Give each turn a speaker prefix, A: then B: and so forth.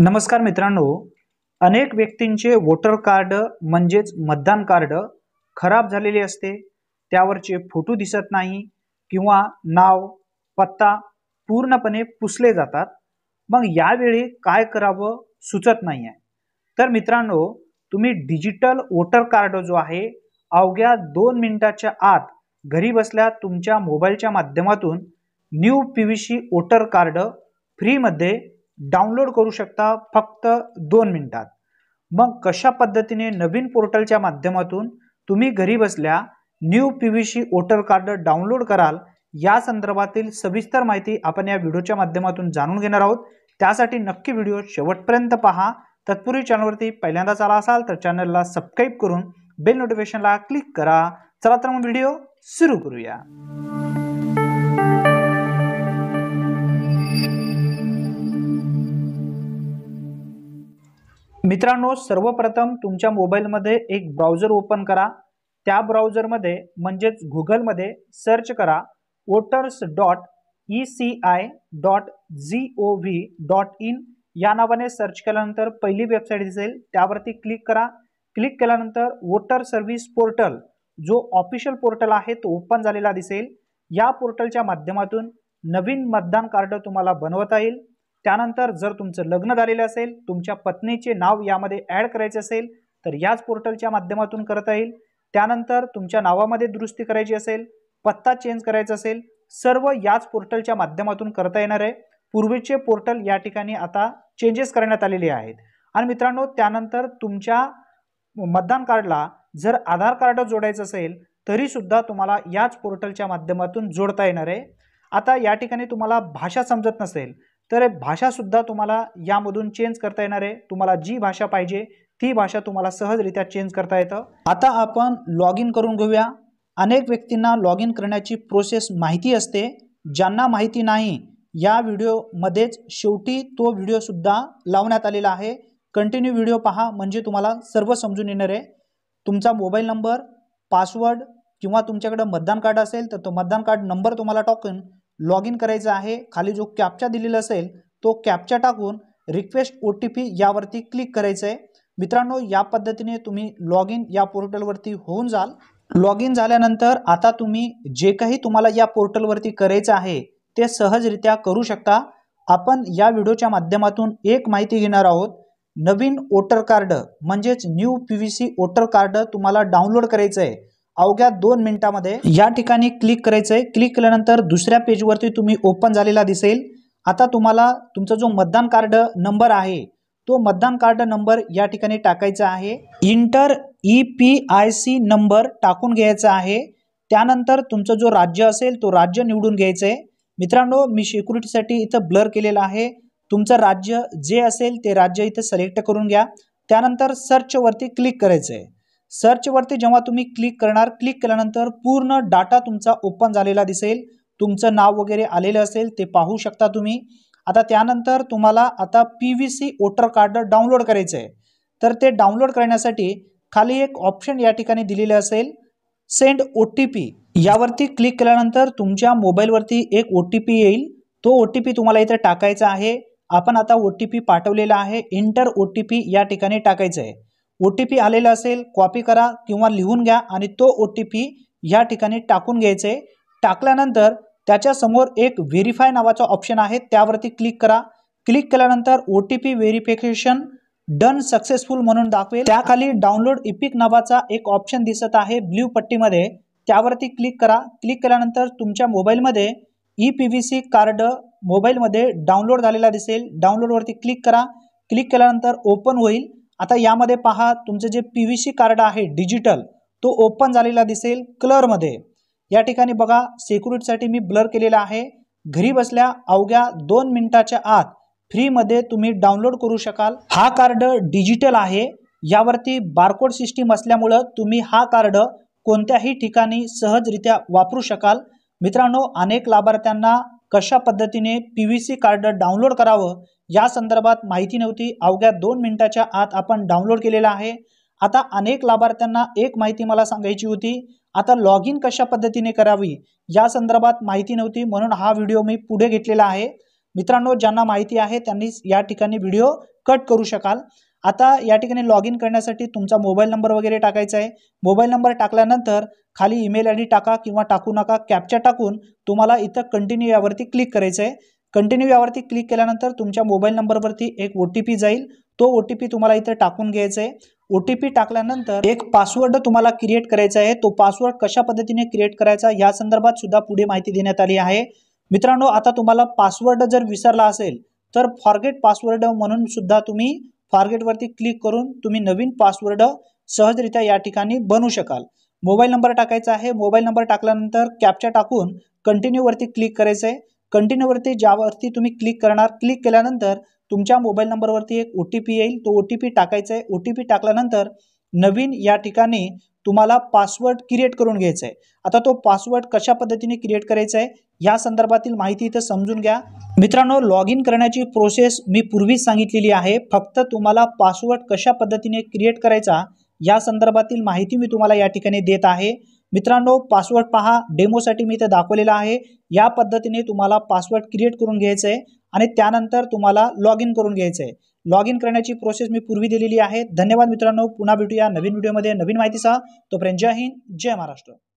A: नमस्कार मित्रांनो अनेक व्यक्तींचे वोटर कार्ड म्हणजेच मतदान कार्ड खराब झालेले असते त्यावरचे फोटो दिसत नाही किंवा नाव पत्ता पूर्णपणे पुसले जातात मग यावेळी काय करावं सुचत नाही आहे तर मित्रांनो तुम्ही डिजिटल वोटर कार्ड जो आहे अवघ्या दोन मिनिटाच्या आत घरी बसल्या तुमच्या मोबाईलच्या माध्यमातून new P V C voter card फ्रीमध्ये डाउनलोड करू शकता फक्त दोन मिनिटात मग कशा पद्धतीने नवीन पोर्टलच्या माध्यमातून तुम्ही घरी बसल्या new P V C voter card download कराल या संदर्भातील सविस्तर माहिती आपण या व्हिडिओच्या माध्यमातून जाणून घेणार आहोत त्यासाठी नक्की व्हिडिओ शेवटपर्यंत पहा तत्पूर्वी चॅनलवरती पहिल्यांदाच आला असाल तर चॅनलला सबस्क्राईब करून बेल नोटिफिकेशनला क्लिक करा चला तर मग व्हिडिओ सुरू करूया मित्रांनो सर्वप्रथम तुमच्या मोबाईलमध्ये एक ब्राउझर ओपन करा त्या ब्राउझरमध्ये म्हणजेच गुगलमध्ये सर्च करा voters dot E C I dot G O V dot in या नावाने सर्च केल्यानंतर पहिली वेबसाईट दिसेल त्यावरती क्लिक करा क्लिक केल्यानंतर वोटर सर्व्हिस पोर्टल जो ऑफिशियल पोर्टल आहे तो ओपन झालेला दिसेल या पोर्टलच्या माध्यमातून नवीन मतदान कार्ड तुम्हाला बनवता येईल त्यानंतर जर तुमचं लग्न झालेलं असेल तुमच्या पत्नीचे नाव यामध्ये ॲड करायचे असेल तर याच पोर्टलच्या माध्यमातून करता येईल त्यानंतर तुमच्या नावामध्ये दुरुस्ती करायची असेल पत्ता चेंज करायचा असेल सर्व याच पोर्टलच्या माध्यमातून करता येणार आहे पूर्वीचे पोर्टल या ठिकाणी आता चेंजेस करण्यात आलेले आहेत आणि मित्रांनो त्यानंतर तुमच्या मतदान कार्डला जर आधार कार्ड जोडायचं असेल तरीसुद्धा तुम्हाला याच पोर्टलच्या माध्यमातून जोडता येणार आहे आता या ठिकाणी तुम्हाला भाषा समजत नसेल तर भाषासुद्धा तुम्हाला यामधून चेंज करता येणार आहे तुम्हाला जी भाषा पाहिजे ती भाषा तुम्हाला सहजरित्या चेंज करता येतं आता आपण लॉग इन करून घेऊया अनेक व्यक्तींना लॉग इन करण्याची प्रोसेस माहिती असते ज्यांना माहिती नाही या व्हिडिओमध्येच शेवटी तो व्हिडिओसुद्धा लावण्यात आलेला आहे कंटिन्यू व्हिडिओ पहा म्हणजे तुम्हाला सर्व समजून येणार आहे तुमचा मोबाईल नंबर पासवर्ड किंवा तुमच्याकडं मतदान कार्ड असेल तर तो मतदान कार्ड नंबर तुम्हाला टाकून लॉग इन करायचं आहे खाली जो कॅप्चा दिलेला असेल तो कॅप्चा टाकून रिक्वेस्ट ओ टी पी यावरती क्लिक करायचं आहे मित्रांनो या पद्धतीने तुम्ही लॉग इन या पोर्टलवरती होऊन जाल लॉग इन झाल्यानंतर आता तुम्ही जे काही तुम्हाला या पोर्टलवरती करायचं आहे ते सहजरित्या करू शकता आपण या व्हिडिओच्या माध्यमातून एक माहिती घेणार आहोत नवीन वोटर कार्ड म्हणजेच new P V C voter card तुम्हाला डाउनलोड करायचं आहे अवघ्या दोन मिनिटामध्ये या ठिकाणी क्लिक करायचं आहे क्लिक केल्यानंतर दुसऱ्या पेजवरती तुम्ही ओपन झालेला दिसेल आता तुम्हाला तुमचा जो मतदान कार्ड नंबर आहे तो मतदान कार्ड नंबर या ठिकाणी टाकायचा आहे enter E P I C number टाकून घ्यायचा आहे त्यानंतर तुमचं जो राज्य असेल तो राज्य निवडून घ्यायचं आहे मित्रांनो मी सिक्युरिटीसाठी इथं ब्लर केलेलं आहे तुमचं राज्य जे असेल ते राज्य इथं सिलेक्ट करून घ्या त्यानंतर सर्चवरती क्लिक करायचं आहे सर्चवरती जेव्हा तुम्ही क्लिक करणार क्लिक केल्यानंतर पूर्ण डाटा तुमचा ओपन झालेला दिसेल तुमचं नाव वगैरे आलेलं असेल ते पाहू शकता तुम्ही आता त्यानंतर तुम्हाला आता P V C voter card download करायचं आहे तर ते डाउनलोड करण्यासाठी खाली एक ऑप्शन या ठिकाणी दिलेलं असेल सेंड ओ टी पी यावरती क्लिक केल्यानंतर तुमच्या मोबाईलवरती एक ओ टी पी येईल तो ओ टी पी तुम्हाला इथे टाकायचा आहे आपण आता ओ टी पी पाठवलेला आहे इंटर ओ टी पी या ठिकाणी टाकायचं आहे ओ टी पी आलेला असेल कॉपी करा किंवा लिहून घ्या आणि तो ओ टी पी या ठिकाणी टाकून घ्यायचे टाकल्यानंतर त्याच्यासमोर एक व्हेरीफाय नावाचा ऑप्शन आहे त्यावरती क्लिक करा क्लिक केल्यानंतर O T P verification done successful म्हणून दाखवेल त्याखाली डाउनलोड इपिक नावाचा एक ऑप्शन दिसत आहे ब्ल्यू पट्टीमध्ये त्यावरती क्लिक करा क्लिक केल्यानंतर तुमच्या मोबाईलमध्ये E P V C card मोबाईलमध्ये डाउनलोड झालेला दिसेल डाउनलोडवरती क्लिक करा क्लिक केल्यानंतर ओपन होईल आता यामध्ये पहा तुमचं जे पी व्ही सी कार्ड आहे डिजिटल तो ओपन झालेला दिसेल कलरमध्ये या ठिकाणी बघा सिक्युरिटीसाठी मी ब्लर केलेला आहे घरी बसल्या अवघ्या दोन मिनिटाच्या आत फ्रीमध्ये तुम्ही डाउनलोड करू शकाल हा कार्ड डिजिटल आहे यावरती बारकोड सिस्टीम असल्यामुळं तुम्ही हा कार्ड कोणत्याही ठिकाणी सहजरित्या वापरू शकाल मित्रांनो अनेक लाभार्थ्यांना कशा पद्धतीने P V C card download करावं या संदर्भात माहिती नव्हती अवघ्या दोन मिनिटाच्या आत आपण डाउनलोड केलेला आहे आता अनेक लाभार्थ्यांना एक माहिती मला सांगायची होती आता लॉग इन कशा पद्धतीने करावी या संदर्भात माहिती नव्हती म्हणून हा व्हिडिओ मी पुढे घेतलेला आहे मित्रांनो ज्यांना माहिती आहे त्यांनी या ठिकाणी व्हिडिओ कट करू शकाल आता या ठिकाणी लॉग इन करण्यासाठी तुमचा मोबाईल नंबर वगैरे टाकायचा आहे मोबाईल नंबर टाकल्यानंतर खाली ईमेल आय टाका किंवा टाकू नका कॅप्चर टाकून तुम्हाला इथं कंटिन्यू यावरती क्लिक करायचं आहे कंटिन्यू यावरती क्लिक केल्यानंतर तुमच्या मोबाईल नंबरवरती एक ओ टी पी जाईल तो ओ टी पी तुम्हाला इथे टाकून घ्यायचा आहे ओ टी पी टाकल्यानंतर एक पासवर्ड तुम्हाला क्रिएट करायचा आहे तो पासवर्ड कशा पद्धतीने क्रिएट करायचा या संदर्भात सुद्धा पुढे माहिती देण्यात आली आहे मित्रांनो आता तुम्हाला पासवर्ड जर विसरला असेल तर फॉरगेट पासवर्ड म्हणून सुद्धा तुम्ही फॉरगेटवरती क्लिक करून तुम्ही नवीन पासवर्ड सहजरित्या या ठिकाणी बनवू शकाल मोबाईल नंबर टाकायचा आहे मोबाईल नंबर टाकल्यानंतर कॅपच्या टाकून कंटिन्यूवरती क्लिक करायचं आहे कंटिन्यूवरती ज्यावरती तुम्ही क्लिक करणार क्लिक केल्यानंतर तुमच्या मोबाईल नंबरवरती एक ओ टी पी येईल तो ओ टी पी टाकायचा आहे ओ टी पी टाकल्यानंतर नवीन या ठिकाणी तुम्हाला पासवर्ड क्रिएट करून घ्यायचा आहे आता तो पासवर्ड कशा पद्धतीने क्रिएट करायचा आहे या संदर्भातील माहिती इथं समजून घ्या मित्रांनो लॉग इन करण्याची प्रोसेस मी पूर्वीच सांगितलेली आहे फक्त तुम्हाला पासवर्ड कशा पद्धतीने क्रिएट करायचा या संदर्भातील माहिती मी तुम्हाला या ठिकाणी देत आहे मित्रांनो पासवर्ड पहा डेमोसाठी मी इथं दाखवलेला आहे या पद्धतीने तुम्हाला पासवर्ड क्रिएट करून घ्यायचं आहे आणि त्यानंतर तुम्हाला लॉग इन करून घ्यायचं आहे लॉग इन करण्याची प्रोसेस मी पूर्वी दिलेली आहे धन्यवाद मित्रांनो पुन्हा भेटूया नवीन व्हिडिओमध्ये नवीन माहितीसह तोपर्यंत जय हिंद जय महाराष्ट्र